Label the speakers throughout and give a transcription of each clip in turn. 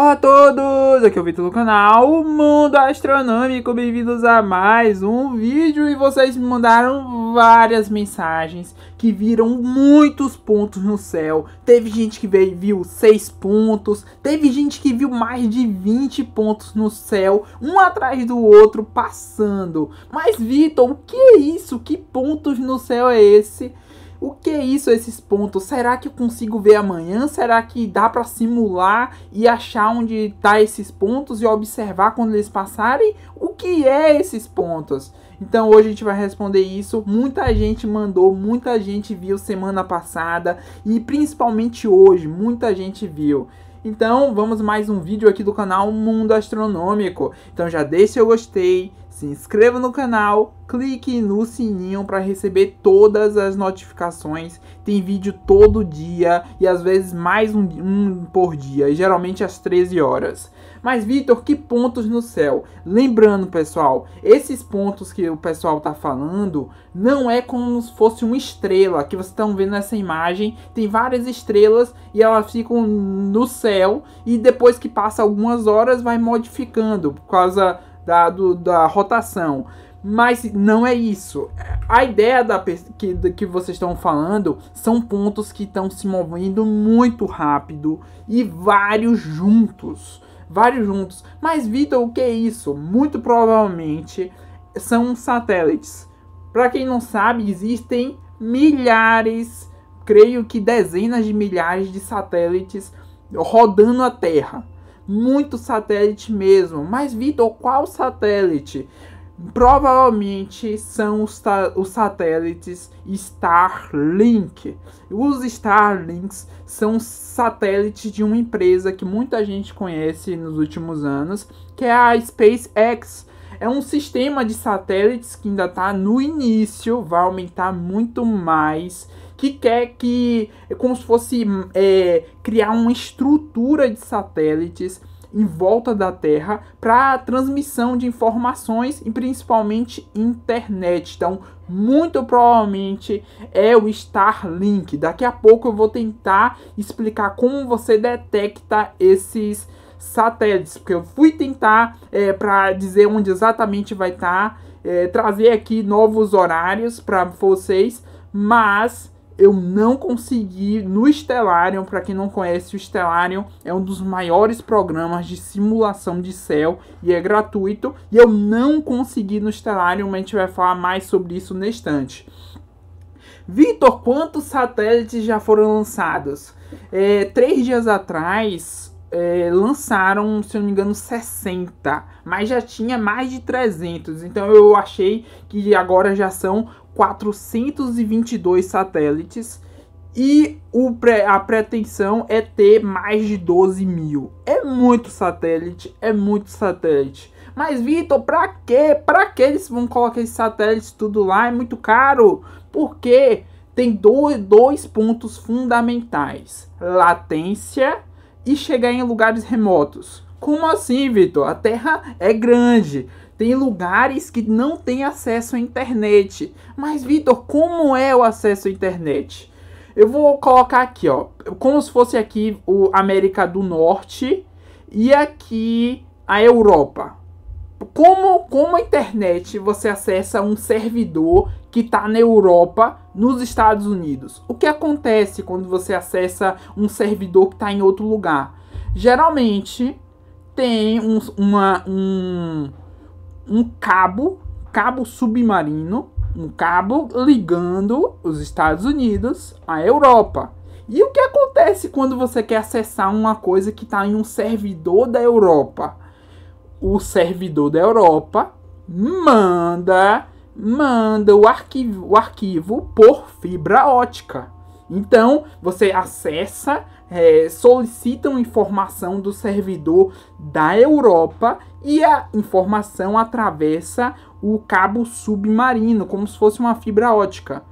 Speaker 1: Olá a todos, aqui é o Vitor do canal Mundo Astronômico, bem-vindos a mais um vídeo e vocês me mandaram várias mensagens que viram muitos pontos no céu. Teve gente que veio, viu 6 pontos, teve gente que viu mais de 20 pontos no céu, um atrás do outro passando. Mas Vitor, o que é isso? Que pontos no céu é esse? O que é isso, esses pontos? Será que eu consigo ver amanhã? Será que dá para simular e achar onde tá esses pontos e observar quando eles passarem? O que é esses pontos? Então hoje a gente vai responder isso. Muita gente mandou, muita gente viu semana passada e principalmente hoje, muita gente viu. Então vamos mais um vídeo aqui do canal Mundo Astronômico. Então já deixe seu gostei, se inscreva no canal, clique no sininho para receber todas as notificações. Tem vídeo todo dia e às vezes mais um, um por dia, geralmente às 13 horas. Mas Vitor, que pontos no céu? Lembrando, pessoal, esses pontos que o pessoal tá falando não é como se fosse uma estrela, que vocês estão vendo nessa imagem, tem várias estrelas e elas ficam no céu e depois que passa algumas horas vai modificando por causa da, do, da rotação. Mas não é isso. A ideia da que, que vocês estão falando são pontos que estão se movendo muito rápido e vários juntos vários juntos. Mas, Vitor, o que é isso? Muito provavelmente são satélites. Para quem não sabe, existem milhares, creio que dezenas de milhares de satélites rodando a Terra. Muito satélite mesmo. Mas, Vitor, qual satélite? provavelmente são os, os satélites Starlink. Os Starlinks são satélites de uma empresa que muita gente conhece nos últimos anos, que é a SpaceX. É um sistema de satélites que ainda está no início, vai aumentar muito mais que quer que, é como se fosse é, criar uma estrutura de satélites em volta da Terra para transmissão de informações e principalmente internet. Então, muito provavelmente é o Starlink. Daqui a pouco eu vou tentar explicar como você detecta esses satélites, porque eu fui tentar é, para dizer onde exatamente vai estar, tá, é, trazer aqui novos horários para vocês, mas eu não consegui no Stellarium, para quem não conhece, o Stellarium é um dos maiores programas de simulação de céu e é gratuito, e eu não consegui no Stellarium, mas a gente vai falar mais sobre isso na estante. Vitor, quantos satélites já foram lançados? É, três dias atrás, é, lançaram, se eu não me engano, 60, mas já tinha mais de 300. Então eu achei que agora já são 422 satélites e o pré, a pretensão é ter mais de 12 mil. É muito satélite, é muito satélite. Mas Vitor, pra que? Pra que eles vão colocar esses satélites tudo lá? É muito caro. Porque tem dois pontos fundamentais: latência e chegar em lugares remotos. Como assim, Vitor? A Terra é grande. Tem lugares que não tem acesso à internet. Mas, Vitor, como é o acesso à internet? Eu vou colocar aqui, ó. Como se fosse aqui o América do Norte e aqui a Europa. Como, como a internet você acessa um servidor que está na Europa, nos Estados Unidos. O que acontece quando você acessa um servidor que está em outro lugar? Geralmente tem um, uma, um, um cabo, cabo submarino, um cabo ligando os Estados Unidos à Europa. E o que acontece quando você quer acessar uma coisa que está em um servidor da Europa? O servidor da Europa manda manda o arquivo, o arquivo por fibra ótica. Então, você acessa, é, uma informação do servidor da Europa e a informação atravessa o cabo submarino, como se fosse uma fibra ótica.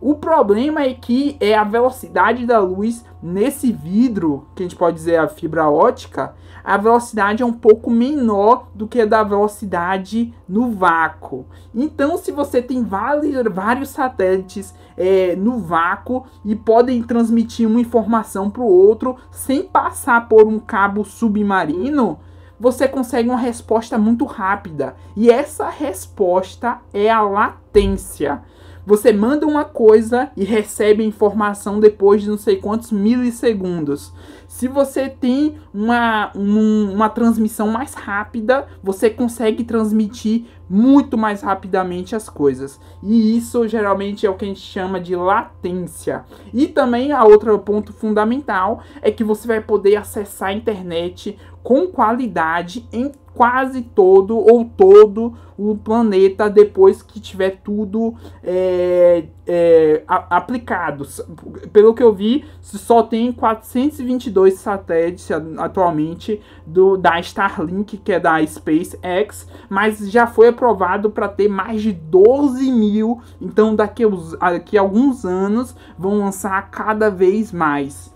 Speaker 1: O problema é que é a velocidade da luz nesse vidro, que a gente pode dizer a fibra ótica, a velocidade é um pouco menor do que a da velocidade no vácuo. Então, se você tem vários satélites é, no vácuo e podem transmitir uma informação para o outro sem passar por um cabo submarino, você consegue uma resposta muito rápida. E essa resposta é a latência. Você manda uma coisa e recebe a informação depois de não sei quantos milissegundos. Se você tem uma, um, uma transmissão mais rápida, você consegue transmitir muito mais rapidamente as coisas. E isso geralmente é o que a gente chama de latência. E também a outro ponto fundamental é que você vai poder acessar a internet com qualidade em quase todo ou todo o planeta depois que tiver tudo é, é, a, aplicado. Pelo que eu vi, só tem 422 satélites atualmente do, da Starlink, que é da SpaceX, mas já foi aprovado para ter mais de 12 mil. Então, daqui a, daqui a alguns anos, vão lançar cada vez mais.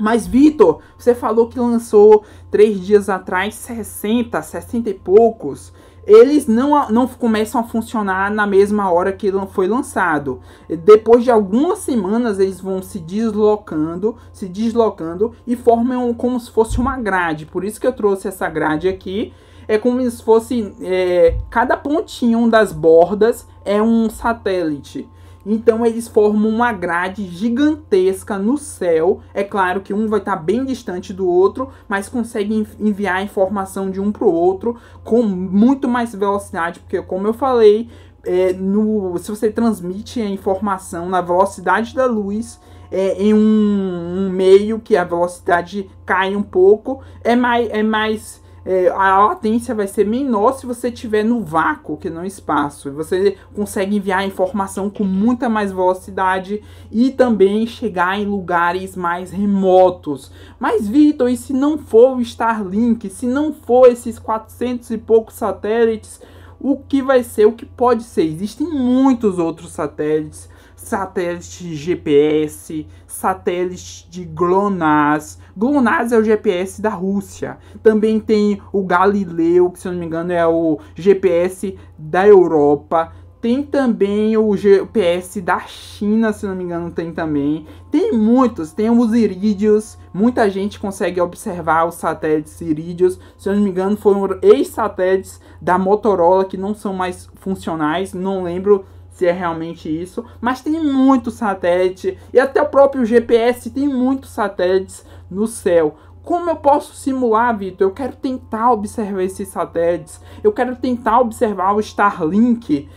Speaker 1: Mas, Vitor, você falou que lançou três dias atrás 60, 60 e poucos. Eles não, não começam a funcionar na mesma hora que foi lançado. Depois de algumas semanas, eles vão se deslocando, se deslocando e formam como se fosse uma grade. Por isso que eu trouxe essa grade aqui. É como se fosse. É, cada pontinho das bordas é um satélite. Então eles formam uma grade gigantesca no céu. É claro que um vai estar tá bem distante do outro, mas consegue enviar a informação de um para o outro com muito mais velocidade, porque como eu falei, é, no, se você transmite a informação na velocidade da luz, é, em um, um, meio que a velocidade cai um pouco, é mais, é mais é, a latência vai ser menor se você tiver no vácuo que no espaço. você consegue enviar informação com muita mais velocidade e também chegar em lugares mais remotos. Mas Vitor, e se não for o Starlink, se não for esses 400 e poucos satélites, o que vai ser, o que pode ser? Existem muitos outros satélites satélite de GPS, satélite de GLONASS. GLONASS é o GPS da Rússia. Também tem o Galileu, que se eu não me engano é o GPS da Europa. Tem também o GPS da China, se não me engano, tem também. Tem muitos, tem os irídeos. Muita gente consegue observar os satélites irídeos. Se eu não me engano, foram ex-satélites da Motorola que não são mais funcionais. Não lembro se é realmente isso, mas tem muito satélite e até o próprio GPS tem muitos satélites no céu. Como eu posso simular, Vitor? Eu quero tentar observar esses satélites, eu quero tentar observar o Starlink.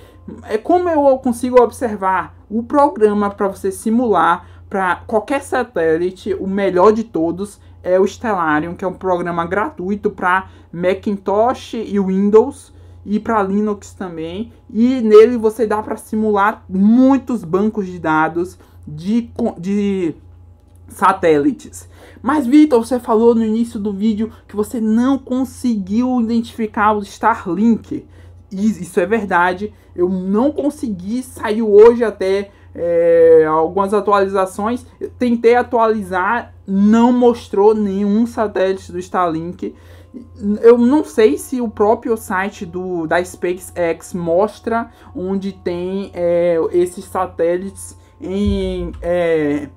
Speaker 1: É como eu consigo observar o programa para você simular para qualquer satélite, o melhor de todos é o Stellarium, que é um programa gratuito para Macintosh e Windows e para Linux também. E nele você dá para simular muitos bancos de dados de, de satélites. Mas Vitor, você falou no início do vídeo que você não conseguiu identificar o Starlink. Isso é verdade. Eu não consegui. Saiu hoje até é, algumas atualizações. Eu tentei atualizar, não mostrou nenhum satélite do Starlink. Eu não sei se o próprio site do, da SpaceX mostra onde tem é, esses satélites em é,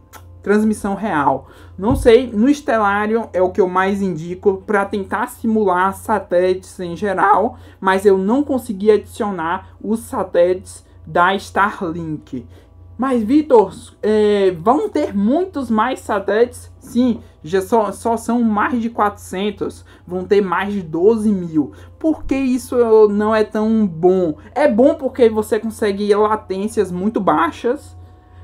Speaker 1: transmissão real. Não sei, no Stellarium é o que eu mais indico para tentar simular satélites em geral, mas eu não consegui adicionar os satélites da Starlink. Mas, Vitor, é, vão ter muitos mais satélites? Sim, já só, só são mais de 400, vão ter mais de 12 mil. Por que isso não é tão bom? É bom porque você consegue latências muito baixas,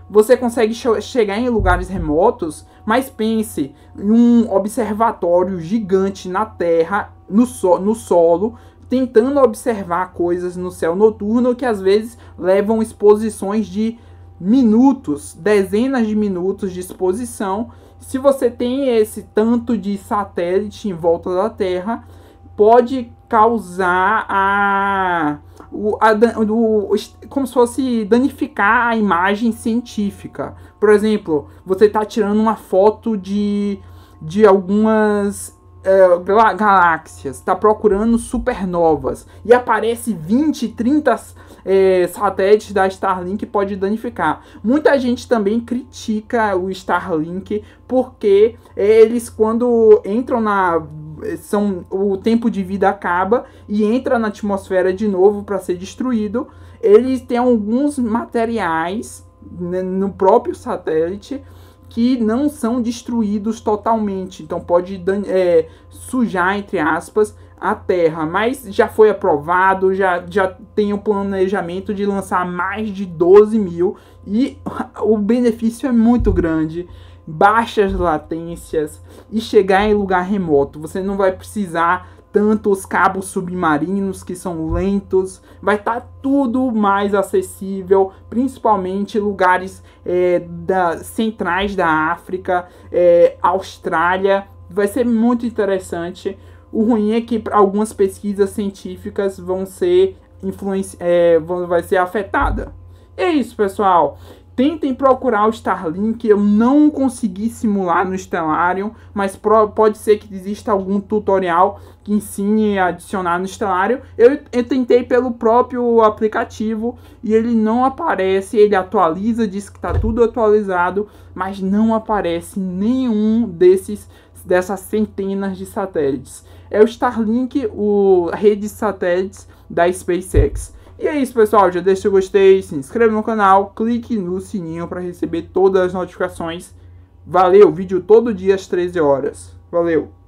Speaker 1: você consegue chegar em lugares remotos, mas pense em um observatório gigante na Terra, no, so no solo, tentando observar coisas no céu noturno que às vezes levam exposições de minutos, dezenas de minutos de exposição. Se você tem esse tanto de satélite em volta da Terra, pode causar a, o, a, o, como se fosse danificar a imagem científica. Por exemplo, você está tirando uma foto de, de algumas é, galáxias, está procurando supernovas e aparece 20, 30 é, satélites da Starlink pode danificar. Muita gente também critica o Starlink porque eles quando entram na são o tempo de vida acaba e entra na atmosfera de novo para ser destruído. Eles têm alguns materiais né, no próprio satélite que não são destruídos totalmente. Então pode é, sujar, entre aspas, a Terra. Mas já foi aprovado, já, já tem o planejamento de lançar mais de 12 mil. E o benefício é muito grande. Baixas latências e chegar em lugar remoto. Você não vai precisar tanto os cabos submarinos que são lentos, vai estar tá tudo mais acessível, principalmente lugares é, da, centrais da África, é, Austrália, vai ser muito interessante. O ruim é que algumas pesquisas científicas vão ser influenci é, vão, vai ser afetada. É isso, pessoal. Tentem procurar o Starlink, eu não consegui simular no Stellarium, mas pode ser que exista algum tutorial que ensine a adicionar no Stellarium. Eu, eu tentei pelo próprio aplicativo e ele não aparece, ele atualiza, diz que está tudo atualizado, mas não aparece nenhum desses dessas centenas de satélites. É o Starlink, o a rede de satélites da SpaceX. E é isso, pessoal. Já deixa o gostei, se inscreve no canal, clique no sininho para receber todas as notificações. Valeu, vídeo todo dia às 13 horas. Valeu!